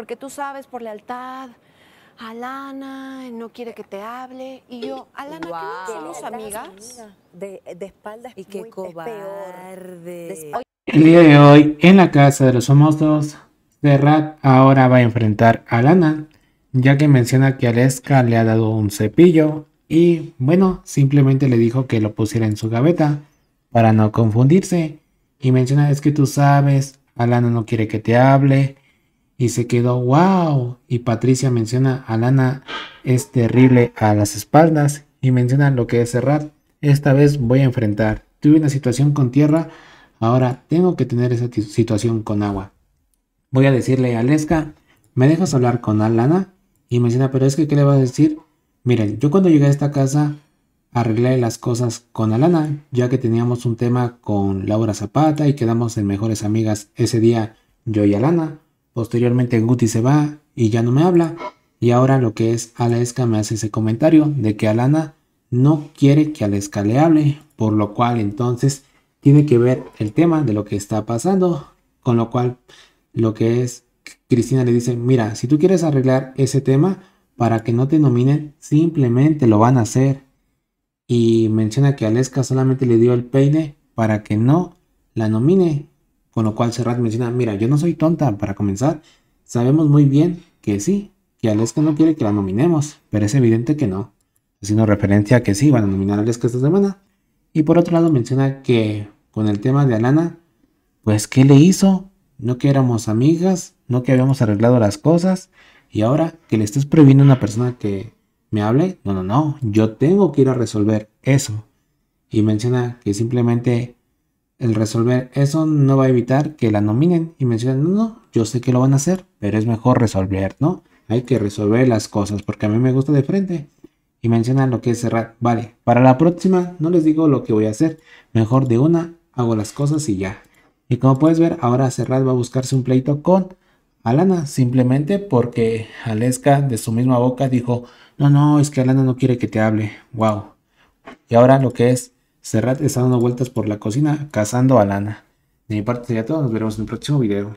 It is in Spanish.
porque tú sabes, por lealtad, Alana no quiere que te hable. Y yo, Alana, ¿qué amigas? De, de espaldas y qué cobarde. El día de hoy, en la casa de los famosos, Serrat ahora va a enfrentar a Alana, ya que menciona que Aleska le ha dado un cepillo y, bueno, simplemente le dijo que lo pusiera en su gaveta para no confundirse. Y menciona, es que tú sabes, Alana no quiere que te hable, y se quedó wow. Y Patricia menciona a Lana es terrible a las espaldas y menciona lo que es cerrar. Esta vez voy a enfrentar. Tuve una situación con tierra, ahora tengo que tener esa situación con agua. Voy a decirle a Lesca, ¿me dejas hablar con Alana? Y menciona, pero es que ¿qué le vas a decir? Miren, yo cuando llegué a esta casa arreglé las cosas con Alana, ya que teníamos un tema con Laura Zapata y quedamos en mejores amigas ese día yo y Alana. Posteriormente Guti se va y ya no me habla. Y ahora lo que es Aleska me hace ese comentario de que Alana no quiere que Aleska le hable, por lo cual entonces tiene que ver el tema de lo que está pasando, con lo cual lo que es Cristina le dice, mira, si tú quieres arreglar ese tema para que no te nominen, simplemente lo van a hacer. Y menciona que Aleska solamente le dio el peine para que no la nomine con lo cual Serrat menciona, mira, yo no soy tonta para comenzar, sabemos muy bien que sí, que Aleska no quiere que la nominemos, pero es evidente que no, Sino referencia a que sí van a nominar a Aleska esta semana. Y por otro lado menciona que con el tema de Alana, pues ¿qué le hizo? No que éramos amigas, no que habíamos arreglado las cosas, y ahora que le estés prohibiendo a una persona que me hable, no, no, no, yo tengo que ir a resolver eso. Y menciona que simplemente el resolver eso no va a evitar que la nominen y mencionen, no, no, yo sé que lo van a hacer, pero es mejor resolver, ¿no? Hay que resolver las cosas porque a mí me gusta de frente. Y mencionan lo que es cerrar. Vale, para la próxima no les digo lo que voy a hacer. Mejor de una hago las cosas y ya. Y como puedes ver, ahora Serrat va a buscarse un pleito con Alana, simplemente porque Aleska de su misma boca dijo, no, no, es que Alana no quiere que te hable, wow. Y ahora lo que es Serrat está dando vueltas por la cocina cazando a Lana. De mi parte sería todo, nos veremos en el próximo video.